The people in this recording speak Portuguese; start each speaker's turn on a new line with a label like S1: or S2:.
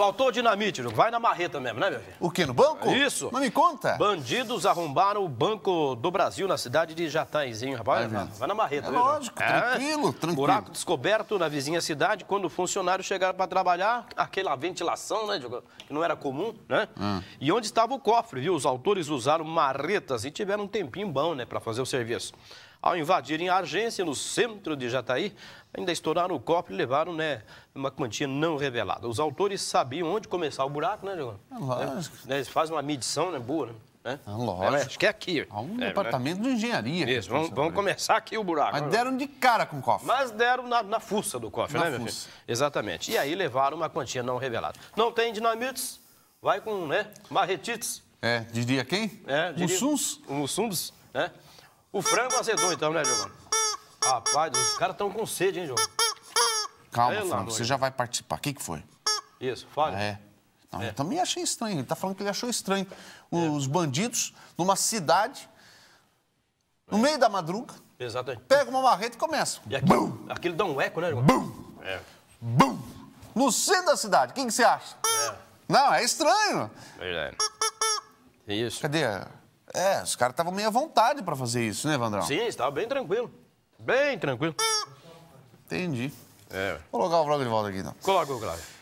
S1: Faltou dinamite, Júlio. Vai na marreta mesmo, né, meu filho? O quê? No banco? É isso. Não me conta. Bandidos arrombaram o Banco do Brasil na cidade de Jataizinho, rapaz. Vai, vai na marreta, é viu, Lógico, é. tranquilo, é. tranquilo. Buraco descoberto na vizinha cidade. Quando o funcionário chegaram para trabalhar, aquela ventilação, né, Júlio? Que não era comum, né? Hum. E onde estava o cofre, viu? Os autores usaram marretas e tiveram um tempinho bom, né, para fazer o serviço. Ao invadirem a agência no centro de Jataí, ainda estouraram o copo e levaram né, uma quantia não revelada. Os autores sabiam onde começar o buraco, né, Diogo? É lógico. Né? Eles fazem uma medição né, boa, né? Né?
S2: Lógico. É, acho
S1: que é aqui. Há um é, né? departamento né?
S2: de engenharia. Isso, vamos, vamos
S1: começar aqui o buraco. Mas deram
S2: de cara com o
S1: cofre. Mas deram na, na fuça do cofre, na né, fuça. Exatamente. E aí levaram uma quantia não revelada. Não tem dinamites, vai com, né, marretites.
S2: É, diria quem? É, diria... Mussuns? Mussuns,
S1: né? O frango azedou então, né, Giovanni? Rapaz, os caras estão com sede, hein, João? Calma, Pelo Franco, você já
S2: vai participar. O que, que foi?
S1: Isso, fala.
S2: É. Não, é. Eu também achei estranho. Ele tá falando que ele achou estranho. É. Os é. bandidos, numa cidade, no meio da madruga, Exatamente. pega uma marreta e começa. E aquilo, Bum! aquilo dá um eco, né, João? Bum! É. Bum! No centro da cidade, o que, que você acha? É. Não, é estranho. Verdade. Isso. Cadê é, os caras estavam meio à vontade para fazer isso, né, Vandrão?
S1: Sim, estava bem tranquilo. Bem tranquilo.
S2: Entendi. É. Vou colocar o vlog de volta aqui, então.
S1: Coloca o Cláudio.